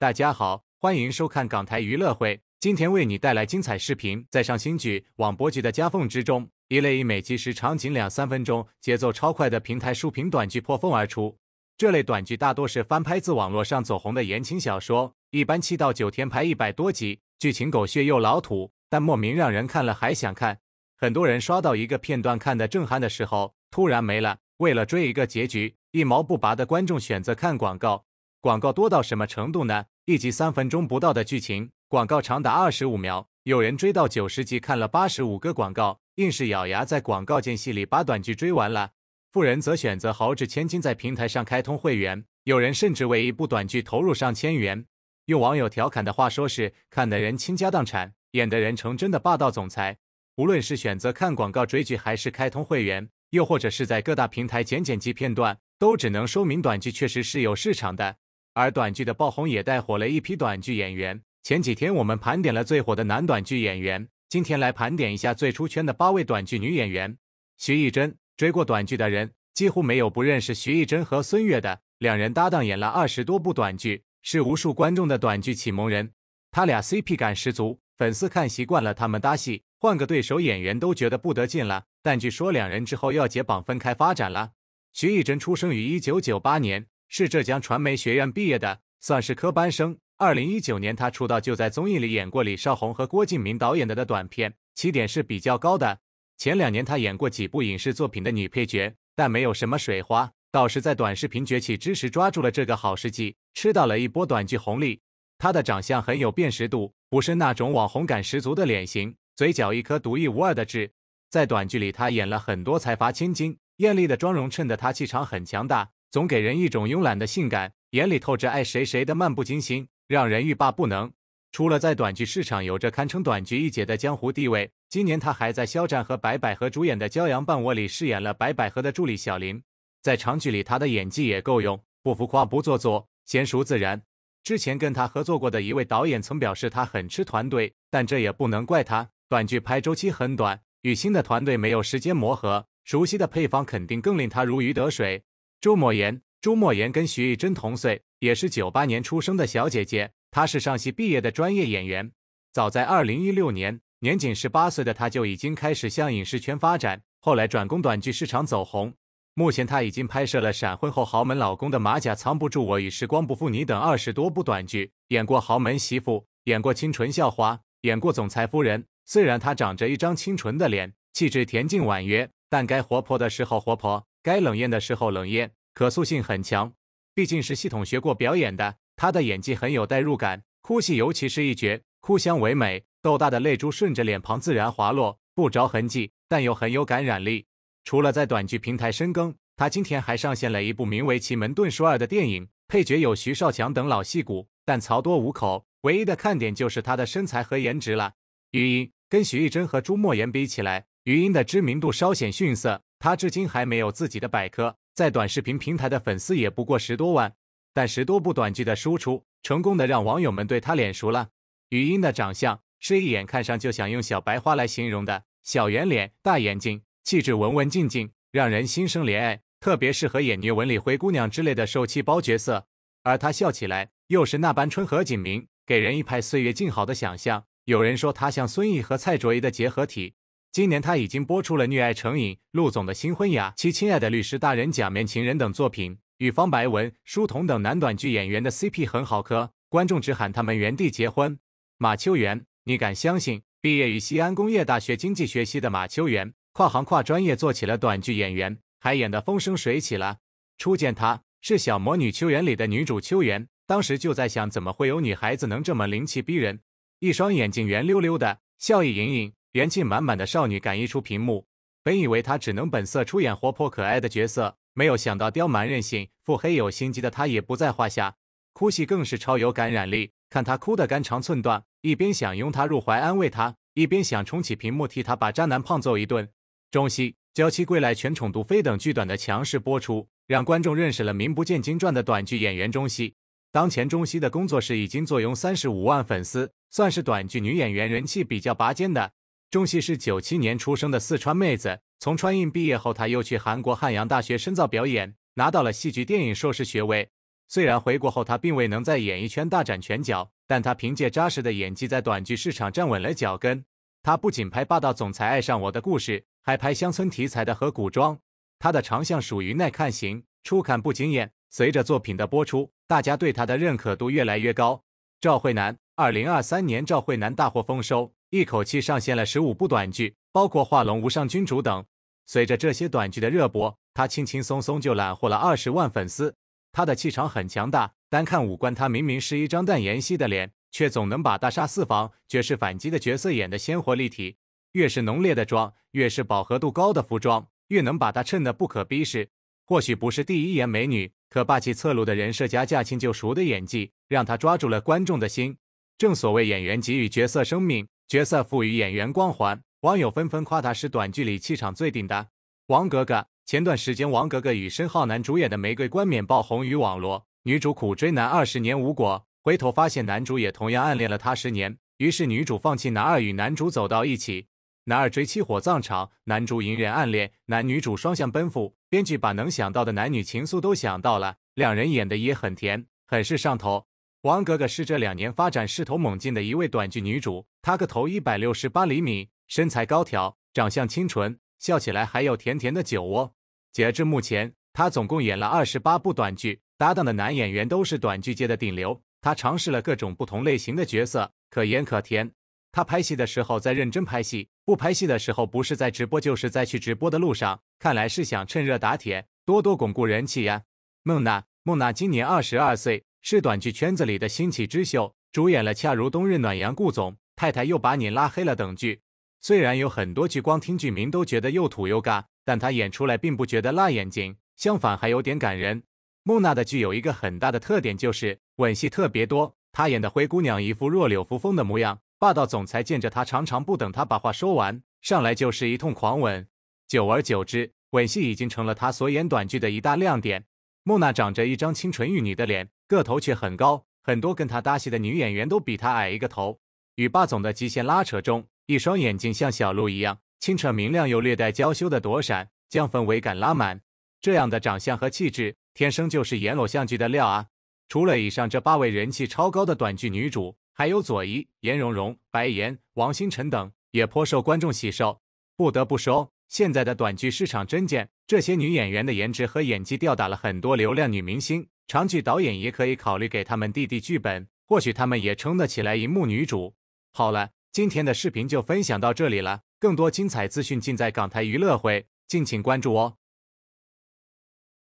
大家好，欢迎收看港台娱乐会，今天为你带来精彩视频。在上新剧、网播剧的夹缝之中，一类以每集时长仅两三分钟、节奏超快的平台竖屏短剧破风而出。这类短剧大多是翻拍自网络上走红的言情小说，一般七到九天拍一百多集，剧情狗血又老土，但莫名让人看了还想看。很多人刷到一个片段看得震撼的时候，突然没了。为了追一个结局，一毛不拔的观众选择看广告。广告多到什么程度呢？一集三分钟不到的剧情，广告长达二十五秒。有人追到九十集，看了八十五个广告，硬是咬牙在广告间隙里把短剧追完了。富人则选择豪掷千金在平台上开通会员，有人甚至为一部短剧投入上千元。用网友调侃的话说，是看的人倾家荡产，演的人成真的霸道总裁。无论是选择看广告追剧，还是开通会员，又或者是在各大平台剪剪辑片段，都只能说明短剧确实是有市场的。而短剧的爆红也带火了一批短剧演员。前几天我们盘点了最火的男短剧演员，今天来盘点一下最出圈的八位短剧女演员。徐艺珍，追过短剧的人几乎没有不认识徐艺珍和孙悦的。两人搭档演了二十多部短剧，是无数观众的短剧启蒙人。他俩 CP 感十足，粉丝看习惯了他们搭戏，换个对手演员都觉得不得劲了。但据说两人之后要解绑分开发展了。徐艺珍出生于一九九八年。是浙江传媒学院毕业的，算是科班生。二零一九年，他出道就在综艺里演过李少红和郭敬明导演的的短片，起点是比较高的。前两年，他演过几部影视作品的女配角，但没有什么水花。倒是在短视频崛起之时，抓住了这个好时机，吃到了一波短剧红利。他的长相很有辨识度，不是那种网红感十足的脸型，嘴角一颗独一无二的痣。在短剧里，他演了很多财阀千金，艳丽的妆容衬得他气场很强大。总给人一种慵懒的性感，眼里透着爱谁谁的漫不经心，让人欲罢不能。除了在短剧市场有着堪称短剧一姐的江湖地位，今年她还在肖战和白百合主演的《骄阳伴我》里饰演了白百合的助理小林。在长剧里，他的演技也够用，不浮夸不做作，娴熟自然。之前跟他合作过的一位导演曾表示他很吃团队，但这也不能怪他，短剧拍周期很短，与新的团队没有时间磨合，熟悉的配方肯定更令他如鱼得水。朱墨言，朱墨言跟徐艺珍同岁，也是九八年出生的小姐姐。她是上戏毕业的专业演员。早在二零一六年，年仅十八岁的她就已经开始向影视圈发展。后来转攻短剧市场走红。目前她已经拍摄了《闪婚后豪门老公的马甲藏不住》《我与时光不负你》等二十多部短剧，演过豪门媳妇，演过清纯校花，演过总裁夫人。虽然她长着一张清纯的脸，气质恬静婉约，但该活泼的时候活泼。该冷艳的时候冷艳，可塑性很强，毕竟是系统学过表演的，他的演技很有代入感，哭戏尤其是一绝，哭腔唯美，豆大的泪珠顺着脸庞自然滑落，不着痕迹，但又很有感染力。除了在短剧平台深耕，他今天还上线了一部名为《奇门遁术二》的电影，配角有徐少强等老戏骨，但曹多无口，唯一的看点就是他的身材和颜值了。余音跟徐艺珍和朱墨言比起来，余音的知名度稍显逊色。他至今还没有自己的百科，在短视频平台的粉丝也不过十多万，但十多部短剧的输出，成功的让网友们对他脸熟了。余英的长相是一眼看上就想用小白花来形容的，小圆脸、大眼睛，气质文文静静，让人心生怜爱，特别适合演虐文里灰姑娘之类的受气包角色。而他笑起来又是那般春和景明，给人一派岁月静好的想象。有人说他像孙怡和蔡卓宜的结合体。今年他已经播出了《虐爱成瘾》、《陆总的新婚呀》、《其亲爱的律师大人》、《假面情人》等作品，与方白文、舒童等男短剧演员的 CP 很好磕，观众只喊他们原地结婚。马秋元，你敢相信？毕业于西安工业大学经济学系的马秋元，跨行跨专业做起了短剧演员，还演得风生水起了。初见他是《小魔女秋元》里的女主秋元，当时就在想，怎么会有女孩子能这么灵气逼人？一双眼睛圆溜溜的，笑意盈盈。元气满满的少女感溢出屏幕。本以为她只能本色出演活泼可爱的角色，没有想到刁蛮任性、腹黑有心机的她也不在话下。哭戏更是超有感染力，看她哭得肝肠寸断，一边想拥她入怀安慰她，一边想冲起屏幕替她把渣男胖揍一顿。中戏《娇妻归来》《全宠毒妃》等剧短的强势播出，让观众认识了名不见经传的短剧演员中戏。当前中戏的工作室已经坐拥三十五万粉丝，算是短剧女演员人气比较拔尖的。钟戏是九七年出生的四川妹子，从川音毕业后，她又去韩国汉阳大学深造表演，拿到了戏剧电影硕士学位。虽然回国后她并未能在演艺圈大展拳脚，但她凭借扎实的演技在短剧市场站稳了脚跟。她不仅拍《霸道总裁爱上我》的故事，还拍乡村题材的和古装。她的长相属于耐看型，初看不惊艳，随着作品的播出，大家对她的认可度越来越高。赵慧楠，二零二三年赵慧楠大获丰收。一口气上线了十五部短剧，包括《画龙》《无上君主》等。随着这些短剧的热播，他轻轻松松就揽获了二十万粉丝。他的气场很强大，单看五官，他明明是一张淡颜系的脸，却总能把大杀四方、绝世反击的角色演得鲜活立体。越是浓烈的妆，越是饱和度高的服装，越能把她衬得不可逼视。或许不是第一眼美女，可霸气侧漏的人设加驾轻就熟的演技，让她抓住了观众的心。正所谓，演员给予角色生命。角色赋予演员光环，网友纷纷夸他是短剧里气场最顶的王格格。前段时间，王格格与申浩南主演的《玫瑰冠冕》爆红于网络。女主苦追男二十年无果，回头发现男主也同样暗恋了她十年，于是女主放弃男二与男主走到一起。男二追妻火葬场，男主隐忍暗恋，男女主双向奔赴。编剧把能想到的男女情愫都想到了，两人演的也很甜，很是上头。王格格是这两年发展势头猛进的一位短剧女主，她个头一百六十八厘米，身材高挑，长相清纯，笑起来还有甜甜的酒窝。截至目前，她总共演了二十八部短剧，搭档的男演员都是短剧界的顶流。她尝试了各种不同类型的角色，可盐可甜。她拍戏的时候在认真拍戏，不拍戏的时候不是在直播就是在去直播的路上，看来是想趁热打铁，多多巩固人气呀。孟娜，孟娜今年二十二岁。是短剧圈子里的新起之秀，主演了《恰如冬日暖阳》《顾总太太又把你拉黑了》等剧。虽然有很多剧光听剧名都觉得又土又尬，但他演出来并不觉得辣眼睛，相反还有点感人。孟娜的剧有一个很大的特点，就是吻戏特别多。她演的《灰姑娘》一副弱柳扶风的模样，霸道总裁见着她常常不等她把话说完，上来就是一通狂吻。久而久之，吻戏已经成了她所演短剧的一大亮点。木娜长着一张清纯玉女的脸，个头却很高，很多跟她搭戏的女演员都比她矮一个头。与霸总的极限拉扯中，一双眼睛像小鹿一样清澈明亮，又略带娇羞的躲闪，将氛围感拉满。这样的长相和气质，天生就是演偶像剧的料啊！除了以上这八位人气超高的短剧女主，还有左一、颜蓉蓉、白岩、王星辰等，也颇受观众喜受。不得不说。现在的短剧市场真贱，这些女演员的颜值和演技吊打了很多流量女明星。长剧导演也可以考虑给他们递递剧本，或许她们也撑得起来荧幕女主。好了，今天的视频就分享到这里了，更多精彩资讯尽在港台娱乐会，敬请关注哦。